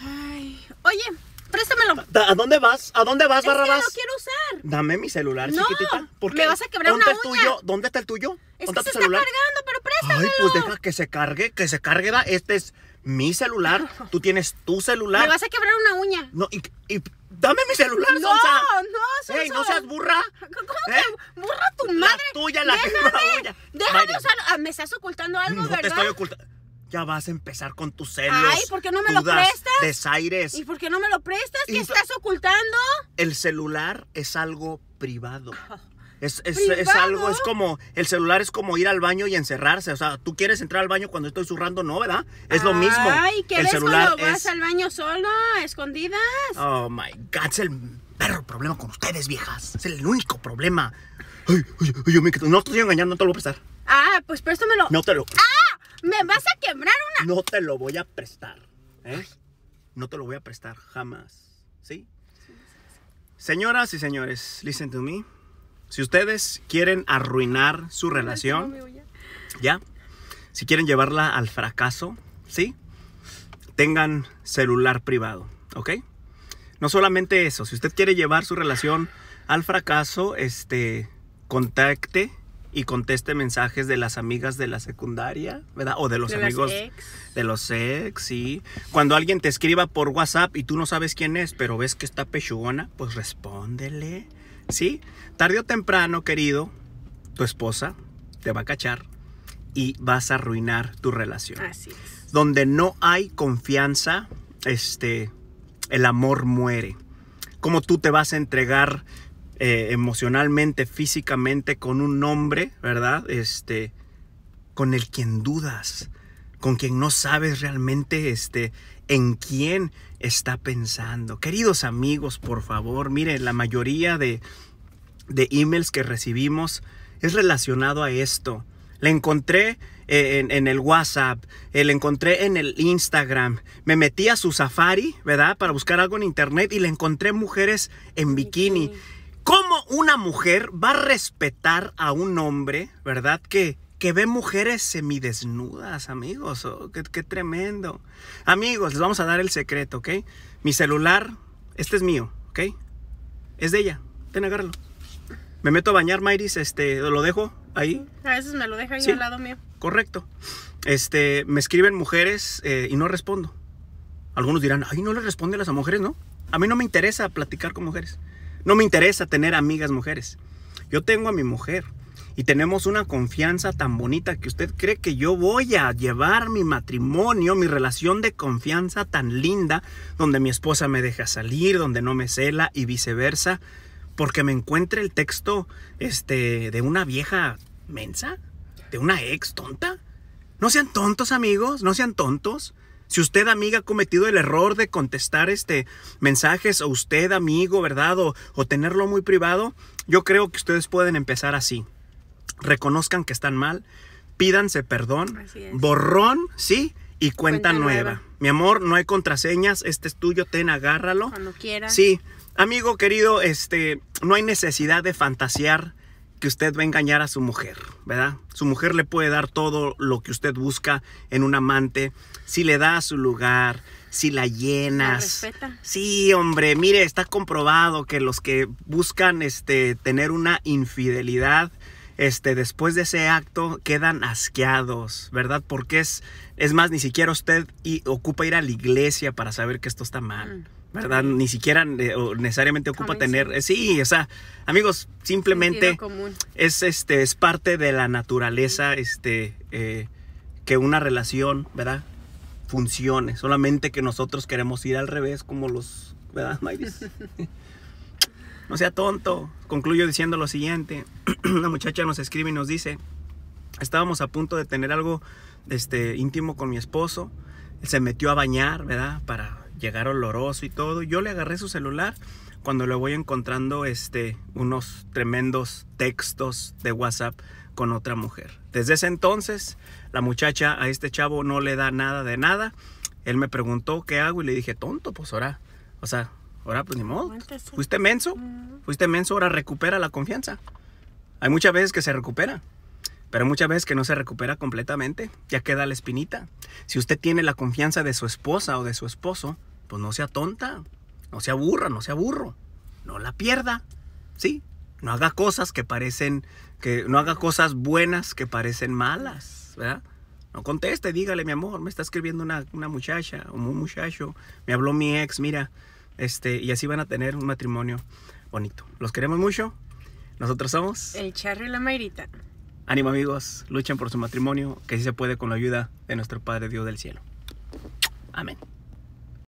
Ay, oye, préstamelo. ¿A dónde vas? ¿A dónde vas, Barrabás? No lo quiero usar. Dame mi celular, chiquitita. ¿Por qué? Me vas a quebrar ¿Dónde una El tuyo? ¿Dónde está el tuyo? Es ¿Dónde está se tu celular? está cargando, pero préstamelo. Ay, pues deja que se cargue, que se cargue. Este es mi celular. Tú tienes tu celular. Me vas a quebrar una uña. No, y, y dame mi celular, No, no, no, Sonsa. Ey, no seas burra. ¿Cómo que ¿Eh? burra tu madre? La tuya, la que Déjame, déjame usar. Ah, me estás ocultando algo, no ¿verdad? te estoy ocultando. Ya vas a empezar con tus celos. Ay, ¿por qué no me lo prestas? Desaires. ¿Y por qué no me lo prestas? ¿Qué estás ocultando? El celular es algo privado. Ah. Es, es, algo, es como, el celular es como ir al baño y encerrarse. O sea, tú quieres entrar al baño cuando estoy zurrando, no, ¿verdad? Es lo mismo. Ay, ¿qué el celular cuando vas al baño solo, escondidas? Oh my God, es el perro problema con ustedes, viejas. Es el único problema. Ay, ay, ay, yo me... no estoy engañando, no te lo voy a prestar. Ah, pues préstamelo. No te lo. ¡Ah! ¿Me vas a quebrar una? No te lo voy a prestar. ¿eh? No te lo voy a prestar jamás. ¿Sí? Señoras y señores, listen to me. Si ustedes quieren arruinar su relación, ¿ya? Si quieren llevarla al fracaso, ¿sí? Tengan celular privado, ¿ok? No solamente eso, si usted quiere llevar su relación al fracaso, este, contacte y conteste mensajes de las amigas de la secundaria, ¿verdad? O de los de amigos de los ex, sí. Cuando alguien te escriba por WhatsApp y tú no sabes quién es, pero ves que está pechugona, pues respóndele, ¿sí? Tarde o temprano, querido, tu esposa te va a cachar y vas a arruinar tu relación. Así es. Donde no hay confianza, este, el amor muere. Como tú te vas a entregar eh, emocionalmente, físicamente, con un hombre, ¿verdad? Este, con el quien dudas, con quien no sabes realmente este, en quién está pensando. Queridos amigos, por favor, miren, la mayoría de, de emails que recibimos es relacionado a esto. Le encontré eh, en, el WhatsApp, eh, le encontré en el Instagram, me metí a su safari, ¿verdad? Para buscar algo en internet y le encontré mujeres en bikini. ¿Cómo una mujer va a respetar a un hombre, verdad? Que, que ve mujeres semidesnudas, amigos. Oh, qué, tremendo. Amigos, les vamos a dar el secreto, ¿ok? Mi celular, este es mío, ¿ok? Es de ella. Ten, agárralo. Me meto a bañar, Mayris, este, lo dejo ahí. A veces me lo deja ahí al lado mío. Correcto. Este, me escriben mujeres eh, y no respondo. Algunos dirán, ay, no le responde a las mujeres, ¿no? A mí no me interesa platicar con mujeres. No me interesa tener amigas mujeres. Yo tengo a mi mujer y tenemos una confianza tan bonita que usted cree que yo voy a llevar mi matrimonio, mi relación de confianza tan linda, donde mi esposa me deja salir, donde no me cela y viceversa, porque me encuentre el texto este, de una vieja mensa, de una ex tonta. No sean tontos amigos, no sean tontos. Si usted, amiga, ha cometido el error de contestar este mensajes, o usted, amigo, ¿verdad? O, tenerlo muy privado, yo creo que ustedes pueden empezar así. Reconozcan que están mal, pídanse perdón, borrón, ¿sí? Y cuenta, nueva. Mi amor, no hay contraseñas, este es tuyo, ten, agárralo. Cuando quieras. Sí. Amigo querido, este, no hay necesidad de fantasear que usted va a engañar a su mujer, ¿verdad? Su mujer le puede dar todo lo que usted busca en un amante, si le da su lugar, si la llenas. Sí, hombre, mire, está comprobado que los que buscan este tener una infidelidad este después de ese acto quedan asqueados, ¿verdad? Porque es es más ni siquiera usted y ocupa ir a la iglesia para saber que esto está mal. Mm. ¿verdad? Ni siquiera eh, necesariamente ocupa tener... Eh, sí, o sea, amigos, simplemente es, este, es parte de la naturaleza este, eh, que una relación, ¿verdad? Funcione. Solamente que nosotros queremos ir al revés como los... ¿Verdad, no sea tonto. Concluyo diciendo lo siguiente. una muchacha nos escribe y nos dice, estábamos a punto de tener algo este, íntimo con mi esposo. se metió a bañar, ¿verdad? Para llegar oloroso y todo. Yo le agarré su celular cuando le voy encontrando este, unos tremendos textos de WhatsApp con otra mujer. Desde ese entonces, la muchacha a este chavo no le da nada de nada. Él me preguntó qué hago y le dije, tonto, pues ahora, o sea, ahora pues ni modo. Fuiste menso, mm. fuiste menso, ahora recupera la confianza. Hay muchas veces que se recupera pero muchas veces que no se recupera completamente, ya queda la espinita. Si usted tiene la confianza de su esposa o de su esposo, pues no sea tonta, no se aburra, no se aburro, no la pierda, ¿sí? No haga cosas que parecen, que no haga cosas buenas que parecen malas, ¿verdad? No conteste, dígale, mi amor, me está escribiendo una, muchacha o un muchacho, me habló mi ex, mira, este, y así van a tener un matrimonio bonito. Los queremos mucho. Nosotros somos... El Charro y la Mayrita. Ánimo amigos, luchen por su matrimonio, que sí se puede con la ayuda de nuestro Padre Dios del cielo. Amén.